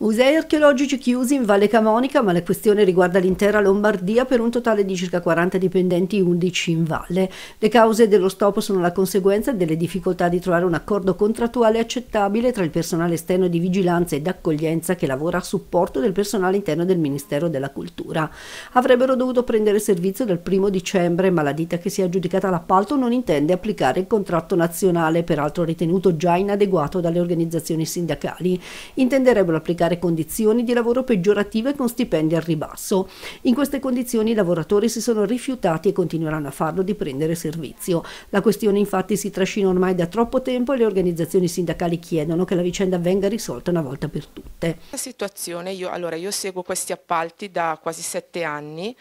Musei archeologici chiusi in Valle Camonica, ma la questione riguarda l'intera Lombardia per un totale di circa 40 dipendenti, 11 in valle. Le cause dello stop sono la conseguenza delle difficoltà di trovare un accordo contrattuale accettabile tra il personale esterno di vigilanza ed accoglienza che lavora a supporto del personale interno del Ministero della Cultura. Avrebbero dovuto prendere servizio dal 1 dicembre, ma la ditta che si è aggiudicata l'appalto non intende applicare il contratto nazionale, peraltro ritenuto già inadeguato dalle organizzazioni sindacali. Intenderebbero applicare creare condizioni di lavoro peggiorative con stipendi al ribasso. In queste condizioni i lavoratori si sono rifiutati e continueranno a farlo di prendere servizio. La questione infatti si trascina ormai da troppo tempo e le organizzazioni sindacali chiedono che la vicenda venga risolta una volta per tutte. La situazione, io, allora, io seguo questi appalti da quasi sette anni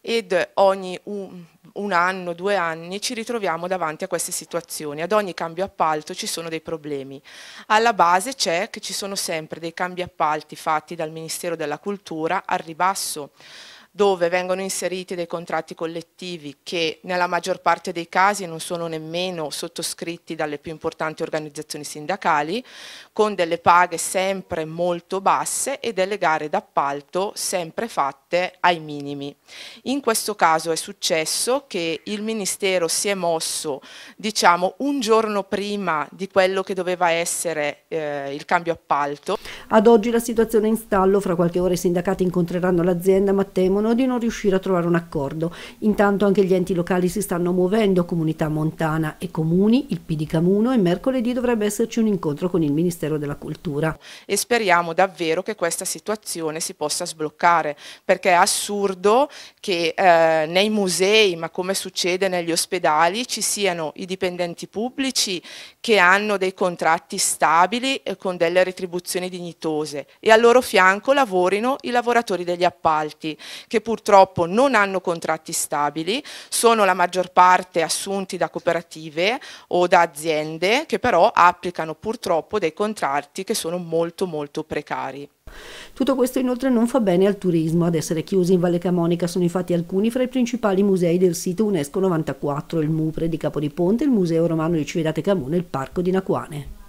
ed ogni un un anno, due anni, ci ritroviamo davanti a queste situazioni. Ad ogni cambio appalto ci sono dei problemi. Alla base c'è che ci sono sempre dei cambi appalti fatti dal Ministero della Cultura al ribasso dove vengono inseriti dei contratti collettivi che nella maggior parte dei casi non sono nemmeno sottoscritti dalle più importanti organizzazioni sindacali, con delle paghe sempre molto basse e delle gare d'appalto sempre fatte ai minimi. In questo caso è successo che il Ministero si è mosso diciamo, un giorno prima di quello che doveva essere eh, il cambio appalto. Ad oggi la situazione è in stallo, fra qualche ora i sindacati incontreranno l'azienda ma temono temono di non riuscire a trovare un accordo. Intanto anche gli enti locali si stanno muovendo, Comunità Montana e Comuni, il PD Camuno e mercoledì dovrebbe esserci un incontro con il Ministero della Cultura. E speriamo davvero che questa situazione si possa sbloccare, perché è assurdo che eh, nei musei, ma come succede negli ospedali, ci siano i dipendenti pubblici che hanno dei contratti stabili e con delle retribuzioni dignitose e al loro fianco lavorino i lavoratori degli appalti che purtroppo non hanno contratti stabili, sono la maggior parte assunti da cooperative o da aziende che però applicano purtroppo dei contratti che sono molto molto precari. Tutto questo inoltre non fa bene al turismo. Ad essere chiusi in Valle Camonica sono infatti alcuni fra i principali musei del sito UNESCO 94, il Mupre di Capodiponte, il Museo Romano di Cividate Camone e il Parco di Nacuane.